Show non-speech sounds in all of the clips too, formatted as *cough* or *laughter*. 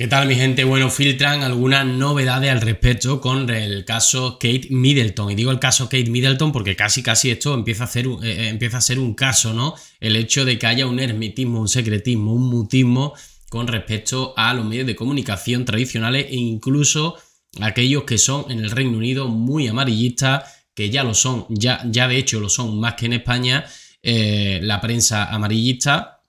¿Qué tal mi gente? Bueno, filtran algunas novedades al respecto con el caso Kate Middleton. Y digo el caso Kate Middleton porque casi casi esto empieza a, ser, eh, eh, empieza a ser un caso, ¿no? El hecho de que haya un ermitismo, un secretismo, un mutismo con respecto a los medios de comunicación tradicionales e incluso aquellos que son en el Reino Unido muy amarillistas, que ya lo son, ya, ya de hecho lo son más que en España, eh, la prensa amarillista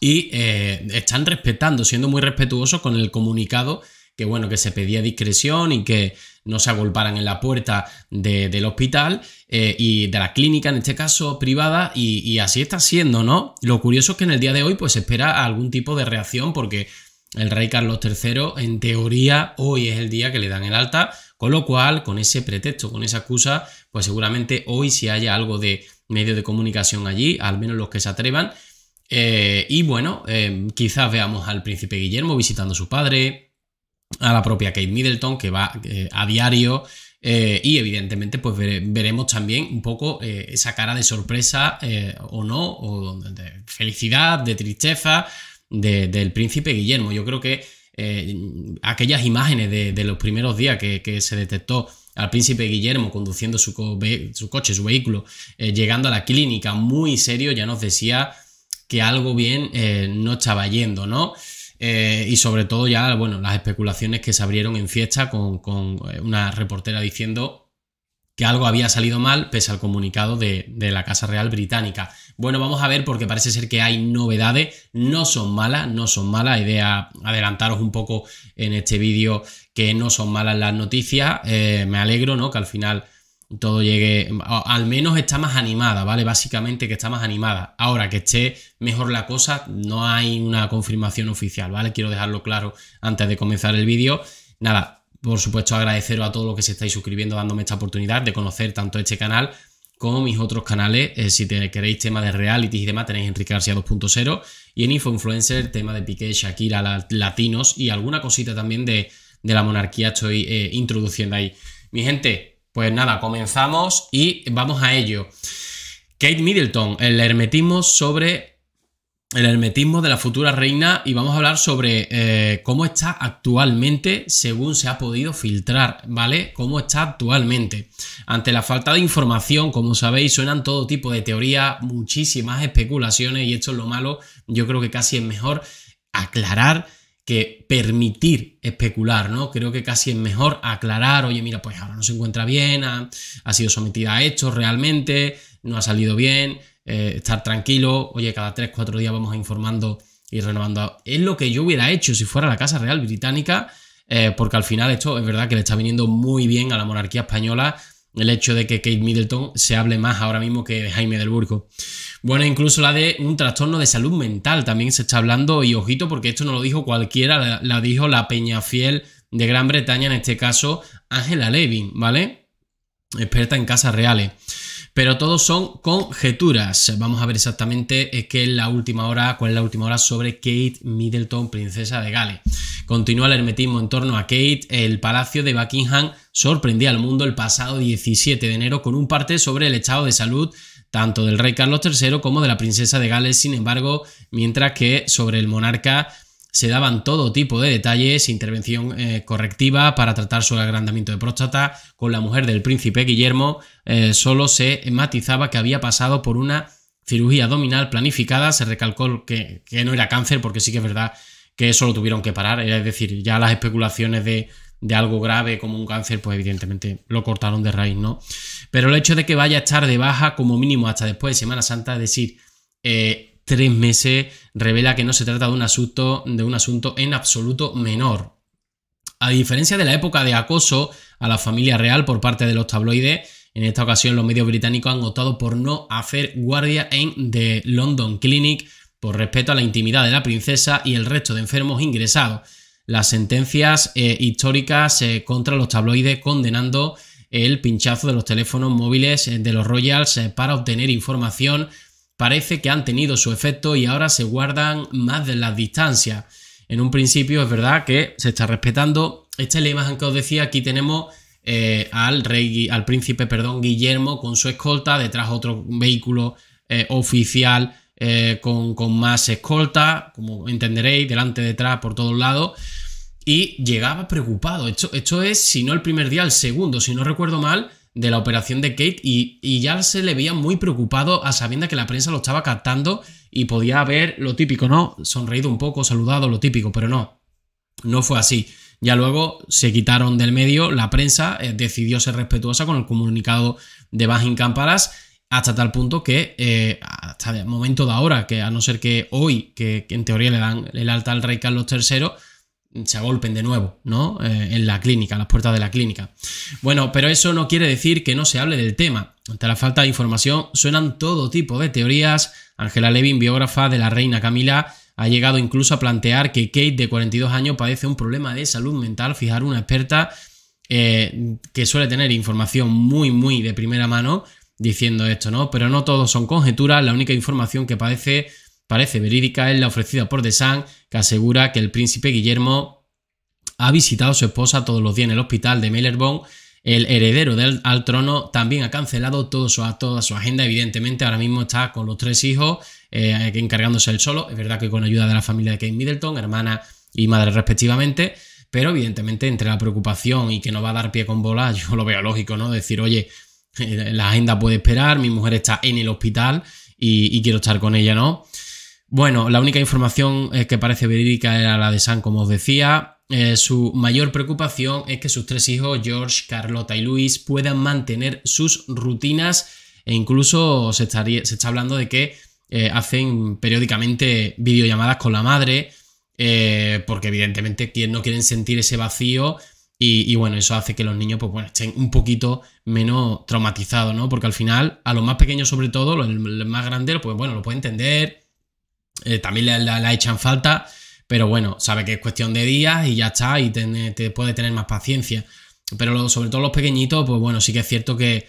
y eh, están respetando, siendo muy respetuosos con el comunicado que bueno, que se pedía discreción y que no se agolparan en la puerta del hospital eh, y de la clínica, en este caso privada, y, así está siendo, ¿no? Lo curioso es que en el día de hoy pues se espera algún tipo de reacción porque el rey Carlos III en teoría hoy es el día que le dan el alta, con lo cual con ese pretexto, con esa excusa, pues seguramente hoy si haya algo de medio de comunicación allí, al menos los que se atrevan, eh, y bueno, eh, quizás veamos al príncipe Guillermo visitando a su padre, a la propia Kate Middleton que va eh, a diario. Eh, y evidentemente pues veremos también un poco esa cara de sorpresa o no, o de felicidad, de tristeza del príncipe Guillermo. Yo creo que aquellas imágenes de, los primeros días que, se detectó al príncipe Guillermo conduciendo su, su coche, su vehículo, llegando a la clínica muy serio, ya nos decía que algo bien eh, no estaba yendo, ¿no? Eh, y sobre todo ya, bueno, las especulaciones que se abrieron en fiesta con, eh, una reportera diciendo que algo había salido mal pese al comunicado de, la Casa Real Británica. Bueno, vamos a ver porque parece ser que hay novedades, no son malas, no son malas, idea adelantaros un poco en este vídeo que no son malas las noticias, me alegro, ¿no? Que al final todo llegue, al menos está más animada, ¿vale? Básicamente que está más animada. Ahora que esté mejor la cosa, no hay una confirmación oficial, ¿vale? Quiero dejarlo claro antes de comenzar el vídeo. Nada, por supuesto agradeceros a todos los que se estáis suscribiendo dándome esta oportunidad de conocer tanto este canal como mis otros canales. Eh, si te queréis temas de reality y demás, tenéis Enrique García 2.0 y en Info Influencer tema de Piqué, Shakira, latinos y alguna cosita también de, la monarquía estoy eh, introduciendo ahí. Mi gente, pues nada, comenzamos y vamos a ello. Kate Middleton, el hermetismo sobre el hermetismo de la futura reina y vamos a hablar sobre eh, cómo está actualmente según se ha podido filtrar, ¿vale? Cómo está actualmente. Ante la falta de información, como sabéis, suenan todo tipo de teorías, muchísimas especulaciones y esto es lo malo. Yo creo que casi es mejor aclarar que permitir especular, ¿no? Creo que casi es mejor aclarar, oye, mira, pues ahora no se encuentra bien, ha, sido sometida a hechos realmente, no ha salido bien, eh, estar tranquilo, oye, cada 3, 4 días vamos informando y renovando. Es lo que yo hubiera hecho si fuera la Casa Real Británica, eh, porque al final esto es verdad que le está viniendo muy bien a la monarquía española el hecho de que Kate Middleton se hable más ahora mismo que Jaime del Burgo. Bueno, incluso la de un trastorno de salud mental también se está hablando y ojito porque esto no lo dijo cualquiera, la, dijo la Peña Fiel de Gran Bretaña, en este caso Angela Levin, ¿vale? Experta en casas reales. Pero todos son conjeturas. Vamos a ver exactamente eh, qué la última hora, cuál es la última hora sobre Kate Middleton, princesa de Gales. Continúa el hermetismo en torno a Kate. El Palacio de Buckingham sorprendía al mundo el pasado 17 de enero con un parte sobre el estado de salud tanto del rey Carlos III como de la princesa de Gales, sin embargo, mientras que sobre el monarca se daban todo tipo de detalles, intervención eh, correctiva para tratar su agrandamiento de próstata con la mujer del príncipe Guillermo, eh, solo se matizaba que había pasado por una cirugía abdominal planificada, se recalcó que, que no era cáncer, porque sí que es verdad que eso lo tuvieron que parar. Es decir, ya las especulaciones de, de algo grave como un cáncer, pues evidentemente lo cortaron de raíz, ¿no? Pero el hecho de que vaya a estar de baja como mínimo hasta después de Semana Santa, es decir, eh, tres meses, revela que no se trata de un asunto, de un asunto en absoluto menor. A diferencia de la época de acoso a la familia real por parte de los tabloides, en esta ocasión los medios británicos han optado por no hacer guardia en The London Clinic, por respeto a la intimidad de la princesa y el resto de enfermos ingresados, las sentencias eh, históricas eh, contra los tabloides condenando el pinchazo de los teléfonos móviles eh, de los Royals para obtener información parece que han tenido su efecto y ahora se guardan más de las distancias. En un principio es verdad que se está respetando esta es la imagen que os decía. Aquí tenemos al rey, al príncipe, perdón, Guillermo con su escolta detrás de otro vehículo oficial eh, con, más escolta, como entenderéis, delante, detrás, por todos lados. Y llegaba preocupado. Esto, es, si no el primer día, el segundo, si no recuerdo mal, de la operación de Kate. Y, ya se le veía muy preocupado a sabiendo que la prensa lo estaba captando y podía ver lo típico, ¿no? Sonreído un poco, saludado, lo típico, pero no. No fue así. Ya luego se quitaron del medio, la prensa eh, decidió ser respetuosa con el comunicado de Bajin Cámparas hasta tal punto que eh, hasta el momento de ahora, que a no ser que hoy, que, en teoría le dan el alta al rey Carlos III, se agolpen de nuevo, ¿no? Eh, en la clínica, las puertas de la clínica. Bueno, pero eso no quiere decir que no se hable del tema. Ante la falta de información suenan todo tipo de teorías. Angela Levin, biógrafa de la reina Camila, ha llegado incluso a plantear que Kate, de 42 años, padece un problema de salud mental. Fijar una experta eh, que suele tener información muy, muy de primera mano diciendo esto, ¿no? Pero no todos son conjeturas, la única información que parece, parece verídica es la ofrecida por The que asegura que el príncipe Guillermo ha visitado a su esposa todos los días en el hospital de Mellerbone, el heredero del, al trono también ha cancelado toda su agenda. Evidentemente, ahora mismo está con los tres hijos, eh, encargándose él solo. Es verdad que con ayuda de la familia de Kate Middleton, hermana y madre respectivamente. Pero evidentemente, entre la preocupación y que no va a dar pie con bola, *laughs* yo lo veo lógico, ¿no? Decir, oye, eh, la agenda puede esperar, mi mujer está en el hospital y, quiero estar con ella, ¿no? Bueno, la única información eh, que parece verídica era la de Sam, como os decía. Eh, su mayor preocupación es que sus tres hijos, George, Carlota y Luis, puedan mantener sus rutinas e incluso se, se está hablando de que hacen periódicamente videollamadas con la madre, porque evidentemente no quieren sentir ese vacío y, bueno, eso hace que los niños pues, bueno, estén un poquito menos traumatizados, ¿no? Porque al final, a los más pequeños sobre todo, los, más grandes, pues bueno, lo puede entender, eh, también le, echan falta, pero bueno, sabe que es cuestión de días y ya está, y te, puede tener más paciencia. Pero sobre todo los pequeñitos, pues bueno, sí que es cierto que,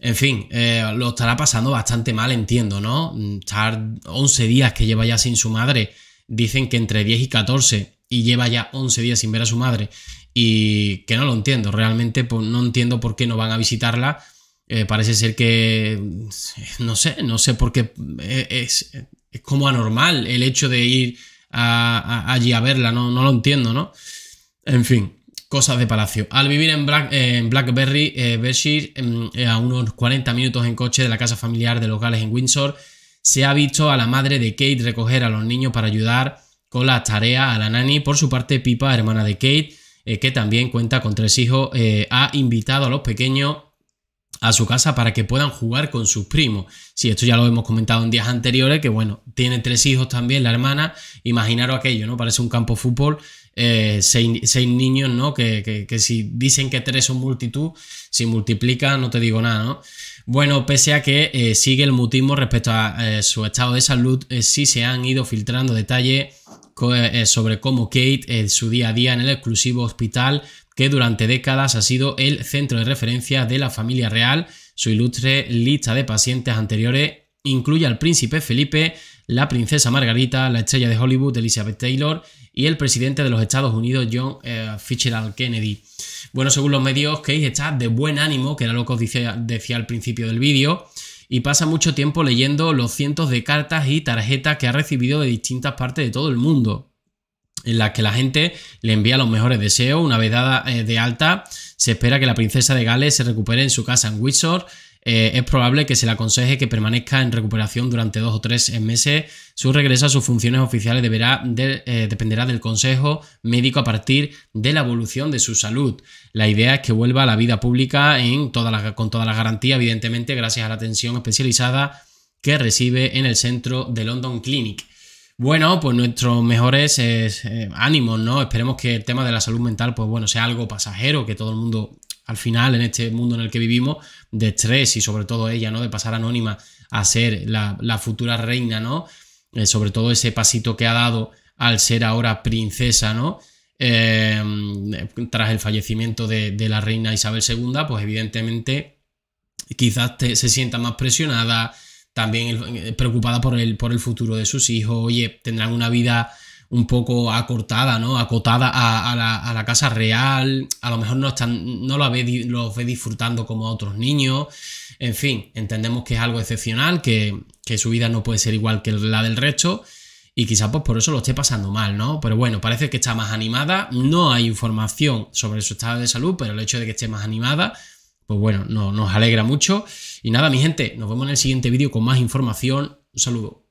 en fin, eh, lo estará pasando bastante mal, entiendo, ¿no? Estar 11 días que lleva ya sin su madre, dicen que entre 10 y 14, y lleva ya 11 días sin ver a su madre y que no lo entiendo. Realmente pues, no entiendo por qué no van a visitarla. Eh, parece ser que, eh, no sé, no sé por qué eh, es, como anormal el hecho de ir allí a verla, no, no lo entiendo, ¿no? En fin, cosas de palacio. Al vivir en, Blackberry, eh, a unos 40 minutos en coche de la casa familiar de locales en Windsor, se ha visto a la madre de Kate recoger a los niños para ayudar con la tarea a la nani Por su parte, Pipa, hermana de Kate, eh, que también cuenta con tres hijos, eh, ha invitado a los pequeños a su casa para que puedan jugar con sus primos. si esto ya lo hemos comentado en días anteriores, que bueno, tiene tres hijos también, la hermana, imaginaros aquello, ¿no? Parece un campo de fútbol, eh, seis, niños, ¿no? Que, si dicen que tres son multitud, si multiplica, no te digo nada, ¿no? Bueno, pese a que sigue el mutismo respecto a su estado de salud, sí se han ido filtrando detalles eh, eh, sobre cómo Kate, en eh, su día a día en el exclusivo hospital, que durante décadas ha sido el centro de referencia de la familia real, su ilustre lista de pacientes anteriores incluye al príncipe Felipe, la princesa Margarita, la estrella de Hollywood Elizabeth Taylor y el presidente de los Estados Unidos John Fitzgerald Kennedy. Bueno, según los medios, Kate está de buen ánimo, que era lo que os decía al principio del vídeo, y pasa mucho tiempo leyendo los cientos de cartas y tarjetas que ha recibido de distintas partes de todo el mundo en la que la gente le envía los mejores deseos. Una vez dada eh, de alta, se espera que la princesa de Gales se recupere en su casa en Windsor. Eh, es probable que se le aconseje que permanezca en recuperación durante dos o tres meses. Su regreso a sus funciones oficiales deberá eh, dependerá del consejo médico a partir de la evolución de su salud. La idea es que vuelva a la vida pública en toda la, con todas las garantías, evidentemente, gracias a la atención especializada que recibe en el centro de London Clinic. Bueno, pues nuestros mejores eh, eh, ánimos, ¿no? Esperemos que el tema de la salud mental, pues bueno, sea algo pasajero, que todo el mundo, al final, en este mundo en el que vivimos, de estrés y sobre todo ella, ¿no? De pasar anónima a ser la, futura reina, ¿no? Eh, sobre todo ese pasito que ha dado al ser ahora princesa, ¿no? tras el fallecimiento de, la reina Isabel II, pues evidentemente quizás se sienta más presionada, también eh, preocupada por el, por el futuro de sus hijos, oye, tendrán una vida un poco acortada, ¿no? Acotada a, la, casa real, a lo mejor no, están, no lo ve, los ve disfrutando como a otros niños, en fin, entendemos que es algo excepcional, que, que su vida no puede ser igual que la del resto y quizás pues, por eso lo esté pasando mal, ¿no? Pero bueno, parece que está más animada, no hay información sobre su estado de salud, pero el hecho de que esté más animada pues bueno, no, nos alegra mucho. Y nada, mi gente, nos vemos en el siguiente vídeo con más información. Un saludo.